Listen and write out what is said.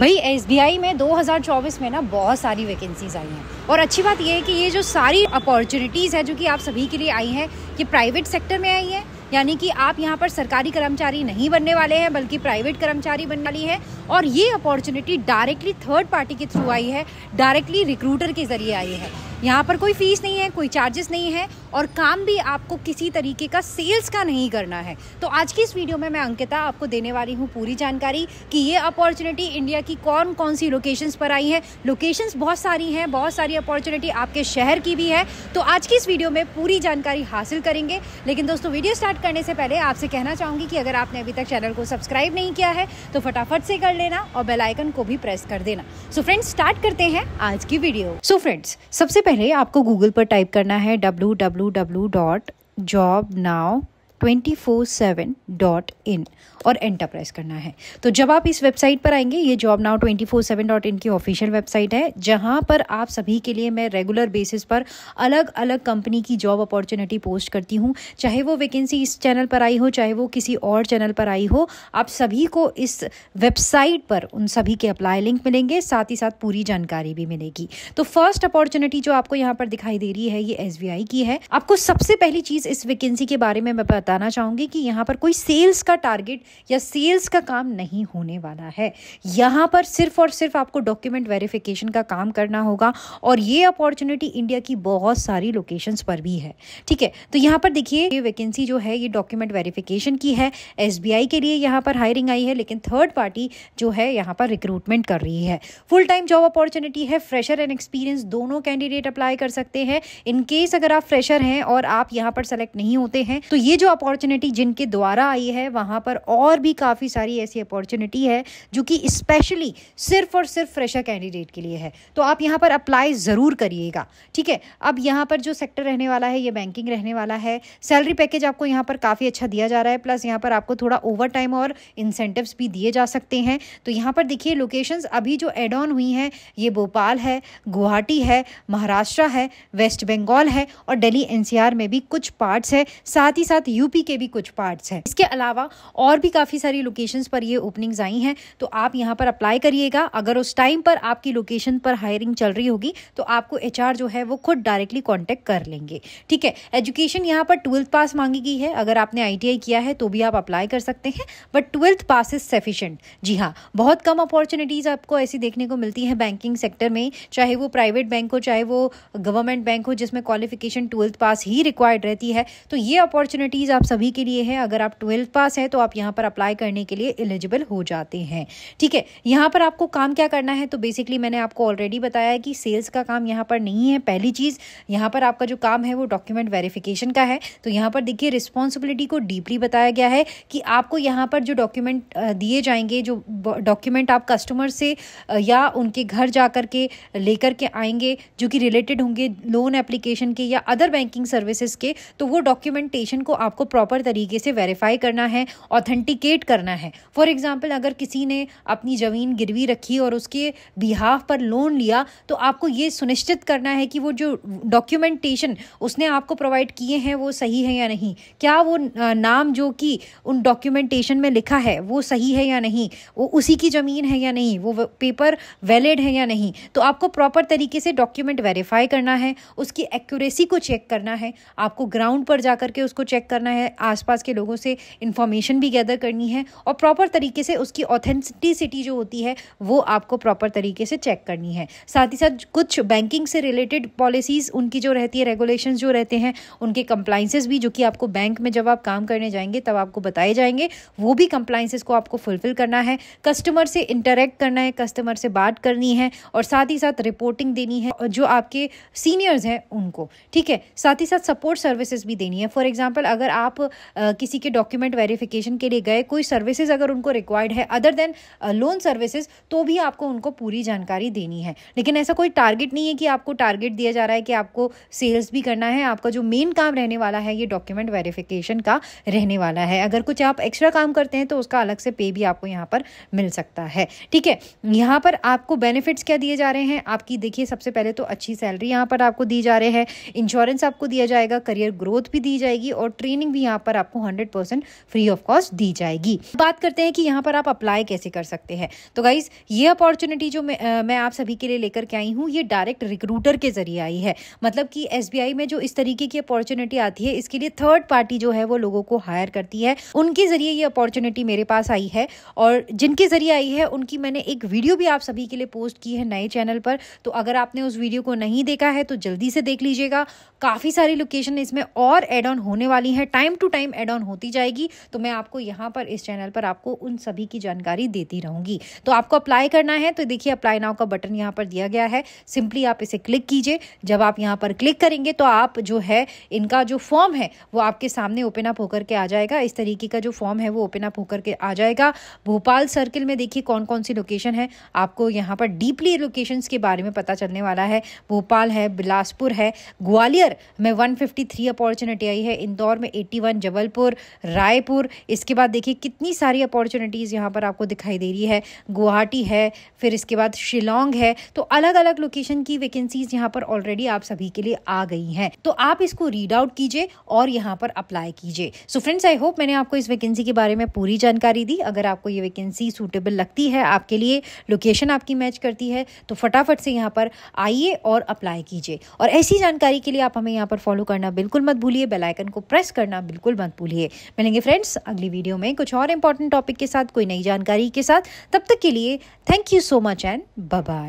भाई आई में 2024 में ना बहुत सारी वैकेंसीज आई हैं और अच्छी बात यह है कि ये जो सारी अपॉर्चुनिटीज़ है जो कि आप सभी के लिए आई हैं ये प्राइवेट सेक्टर में आई है यानी कि आप यहाँ पर सरकारी कर्मचारी नहीं बनने वाले हैं बल्कि प्राइवेट कर्मचारी बनने वाली है और ये अपॉर्चुनिटी डायरेक्टली थर्ड पार्टी के थ्रू आई है डायरेक्टली रिक्रूटर के ज़रिए आई है यहाँ पर कोई फीस नहीं है कोई चार्जेस नहीं है और काम भी आपको किसी तरीके का सेल्स का नहीं करना है तो आज की इस वीडियो में मैं अंकिता आपको देने वाली हूँ पूरी जानकारी कि ये अपॉर्चुनिटी इंडिया की कौन कौन सी लोकेशंस पर आई है लोकेशंस बहुत सारी हैं बहुत सारी अपॉर्चुनिटी आपके शहर की भी है तो आज की इस वीडियो में पूरी जानकारी हासिल करेंगे लेकिन दोस्तों वीडियो स्टार्ट करने से पहले आपसे कहना चाहूँगी कि अगर आपने अभी तक चैनल को सब्सक्राइब नहीं किया है तो फटाफट से कर लेना और बेलाइकन को भी प्रेस कर देना सो फ्रेंड्स स्टार्ट करते हैं आज की वीडियो सो फ्रेंड्स सबसे पहले आपको गूगल पर टाइप करना है W W W dot job now twenty four seven dot in और एंटर प्रेस करना है तो जब आप इस वेबसाइट पर आएंगे ये job now twenty four seven dot in की ऑफिशियल वेबसाइट है जहाँ पर आप सभी के लिए मैं रेगुलर बेसिस पर अलग अलग कंपनी की जॉब अपॉर्चुनिटी पोस्ट करती हूँ चाहे वो वैकेंसी इस चैनल पर आई हो चाहे वो किसी और चैनल पर आई हो आप सभी को इस वेबसाइट पर उन सभी के अप्लाई लिंक मिलेंगे साथ ही साथ पूरी जानकारी भी मिलेगी तो फर्स्ट अपॉर्चुनिटी जो आपको यहाँ पर दिखाई दे रही है ये एस की है आपको सबसे पहली चीज़ इस वैकेंसी के बारे में मैं बता बताना चाहूँगी कि यहाँ पर कोई सेल्स का टारगेट या सेल्स का काम नहीं होने वाला है यहाँ पर सिर्फ और सिर्फ आपको डॉक्यूमेंट वेरिफिकेशन का काम करना होगा और ये अपॉर्चुनिटी इंडिया की बहुत सारी लोकेशंस पर भी है ठीक है तो यहाँ पर देखिए ये वैकेंसी जो है ये डॉक्यूमेंट वेरिफिकेशन की है एस के लिए यहाँ पर हायरिंग आई है लेकिन थर्ड पार्टी जो है यहाँ पर रिक्रूटमेंट कर रही है फुल टाइम जॉब अपॉर्चुनिटी है फ्रेशर एंड एक्सपीरियंस दोनों कैंडिडेट अप्लाई कर सकते हैं इनकेस अगर आप फ्रेशर हैं और आप यहाँ पर सेलेक्ट नहीं होते हैं तो ये जो अपॉर्चुनिटी जिनके द्वारा आई है वहाँ पर और भी काफ़ी सारी ऐसी अपॉर्चुनिटी है जो कि स्पेशली सिर्फ और सिर्फ फ्रेशर कैंडिडेट के लिए है तो आप यहाँ पर अप्लाई ज़रूर करिएगा ठीक है अब यहाँ पर जो सेक्टर रहने वाला है ये बैंकिंग रहने वाला है सैलरी पैकेज आपको यहाँ पर काफ़ी अच्छा दिया जा रहा है प्लस यहाँ पर आपको थोड़ा ओवर टाइम और इंसेंटिव्स भी दिए जा सकते हैं तो यहाँ पर देखिए लोकेशंस अभी जो एड ऑन हुई हैं ये भोपाल है गुवाहाटी है महाराष्ट्र है वेस्ट बंगाल है और दिल्ली एनसीआर में भी कुछ पार्ट्स है साथ ही साथ यू यूपी के भी कुछ पार्ट्स हैं इसके अलावा और भी काफ़ी सारी लोकेशंस पर ये ओपनिंग्स आई हैं तो आप यहाँ पर अप्लाई करिएगा अगर उस टाइम पर आपकी लोकेशन पर हायरिंग चल रही होगी तो आपको एच जो है वो खुद डायरेक्टली कॉन्टेक्ट कर लेंगे ठीक है एजुकेशन यहाँ पर ट्वेल्थ पास मांगी गई है अगर आपने आई किया है तो भी आप अप्लाई कर सकते हैं but twelfth pass is sufficient जी हाँ बहुत कम अपॉर्चुनिटीज़ आपको ऐसी देखने को मिलती हैं बैंकिंग सेक्टर में चाहे वो प्राइवेट बैंक हो चाहे वो गवर्नमेंट बैंक हो जिसमें क्वालिफिकेशन ट्वेल्थ पास ही रिक्वायर्ड रहती है तो ये अपॉर्चुनिटीज़ आप आप सभी के लिए है अगर आप ट्वेल्थ पास हैं तो आप यहाँ पर अप्लाई करने के लिए एलिजिबल हो जाते हैं ठीक है यहाँ पर आपको काम क्या करना है तो बेसिकली मैंने आपको ऑलरेडी बताया है कि सेल्स का काम यहाँ पर नहीं है पहली चीज़ यहाँ पर आपका जो काम है वो डॉक्यूमेंट वेरिफिकेशन का है तो यहाँ पर देखिए रिस्पॉन्सिबिलिटी को डीपली बताया गया है कि आपको यहाँ पर जो डॉक्यूमेंट दिए जाएंगे जो डॉक्यूमेंट आप कस्टमर से या उनके घर जा के लेकर के आएंगे जो कि रिलेटेड होंगे लोन एप्लीकेशन के या अदर बैंकिंग सर्विसेज के तो वो डॉक्यूमेंटेशन को आपको प्रॉपर तरीके से वेरीफाई करना है ऑथेंटिकेट करना है फॉर एग्ज़ाम्पल अगर किसी ने अपनी ज़मीन गिरवी रखी और उसके बिहाफ पर लोन लिया तो आपको ये सुनिश्चित करना है कि वो जो डॉक्यूमेंटेशन उसने आपको प्रोवाइड किए हैं वो सही है या नहीं क्या वो नाम जो कि उन डॉक्यूमेंटेशन में लिखा है वो सही है या नहीं वो उसी की ज़मीन है या नहीं वो पेपर वैलिड है या नहीं तो आपको प्रॉपर तरीके से डॉक्यूमेंट वेरीफाई करना है उसकी एक्यूरेसी को चेक करना है आपको ग्राउंड पर जाकर के उसको चेक करना करना है आसपास के लोगों से इन्फॉर्मेशन भी गैदर करनी है और प्रॉपर तरीके से उसकी ऑथेंटिसिटी जो होती है वो आपको प्रॉपर तरीके से चेक करनी है साथ ही साथ कुछ बैंकिंग से रिलेटेड पॉलिसीज़ उनकी जो रहती है रेगुलेशन जो रहते हैं उनके कंप्लाइंसेज भी जो कि आपको बैंक में जब आप काम करने जाएंगे तब आपको बताए जाएंगे वो भी कंप्लाइंसेस को आपको फुलफिल करना है कस्टमर से इंटरेक्ट करना है कस्टमर से बात करनी है और साथ ही साथ रिपोर्टिंग देनी है और जो आपके सीनियर्स हैं उनको ठीक है साथ ही साथ सपोर्ट सर्विसेज भी देनी है फॉर एग्जाम्पल अगर आप किसी के डॉक्यूमेंट वेरिफिकेशन के लिए गए कोई सर्विसेज अगर उनको रिक्वायर्ड है अदर देन लोन सर्विसेज तो भी आपको उनको पूरी जानकारी देनी है लेकिन ऐसा कोई टारगेट नहीं है कि आपको टारगेट दिया जा रहा है कि आपको सेल्स भी करना है आपका जो मेन काम रहने वाला है ये डॉक्यूमेंट वेरिफिकेशन का रहने वाला है अगर कुछ आप एक्स्ट्रा काम करते हैं तो उसका अलग से पे भी आपको यहाँ पर मिल सकता है ठीक है यहाँ पर आपको बेनिफिट्स क्या दिए जा रहे हैं आपकी देखिए सबसे पहले तो अच्छी सैलरी यहाँ पर आपको दी जा रही है इंश्योरेंस आपको दिया जाएगा करियर ग्रोथ भी दी जाएगी और ट्रेनिंग कोचिंग भी यहाँ पर आपको hundred percent free of cost दी जाएगी बात करते हैं कि यहाँ पर आप अप्लाई कैसे कर सकते हैं तो गाइज ये अपॉर्चुनिटी जो मैं, आ, मैं आप सभी के लिए लेकर के आई हूँ ये डायरेक्ट रिक्रूटर के जरिए आई है मतलब कि एस में जो इस तरीके की अपॉर्चुनिटी आती है इसके लिए थर्ड पार्टी जो है वो लोगों को हायर करती है उनके जरिए ये अपॉर्चुनिटी मेरे पास आई है और जिनके जरिए आई है उनकी मैंने एक वीडियो भी आप सभी के लिए पोस्ट की है नए चैनल पर तो अगर आपने उस वीडियो को नहीं देखा है तो जल्दी से देख लीजिएगा काफ़ी सारी लोकेशन इसमें और एड ऑन होने वाली है time time to time add on होती जाएगी तो मैं आपको यहाँ पर इस चैनल पर आपको उन सभी की जानकारी देती रहूँगी तो आपको अप्लाई करना है तो देखिए अप्लाई नाउ का बटन यहाँ पर दिया गया है सिंपली आप इसे क्लिक कीजिए जब आप यहाँ पर क्लिक करेंगे तो आप जो है इनका जो फॉर्म है वो आपके सामने ओपन अप होकर के आ जाएगा इस तरीके का जो फॉर्म है वो ओपन अप होकर के आ जाएगा भोपाल सर्किल में देखिए कौन कौन सी लोकेशन है आपको यहाँ पर डीपली लोकेशंस के बारे में पता चलने वाला है भोपाल है बिलासपुर है ग्वालियर में 153 अपॉर्चुनिटी आई है इंदौर में वन जबलपुर रायपुर इसके बाद देखिए कितनी सारी अपॉर्चुनिटीज़ यहाँ पर आपको दिखाई दे रही है गुवाहाटी है फिर इसके बाद शिलोंग है तो अलग अलग लोकेशन की वैकेंसीज यहाँ पर ऑलरेडी आप सभी के लिए आ गई हैं तो आप इसको रीड आउट कीजिए और यहाँ पर अप्लाई कीजिए सो फ्रेंड्स आई होप मैंने आपको इस वैकेंसी के बारे में पूरी जानकारी दी अगर आपको ये वैकेंसी सूटेबल लगती है आपके लिए लोकेशन आपकी मैच करती है तो फटाफट से यहाँ पर आइए और अप्लाई कीजिए और ऐसी जानकारी के लिए आप हमें यहाँ पर फॉलो करना बिल्कुल मत भूलिए बेलाइकन को प्रेस करना करना बिल्कुल मत भूलिए मिलेंगे फ्रेंड्स अगली वीडियो में कुछ और इंपॉर्टेंट टॉपिक के साथ कोई नई जानकारी के साथ तब तक के लिए thank you so much and bye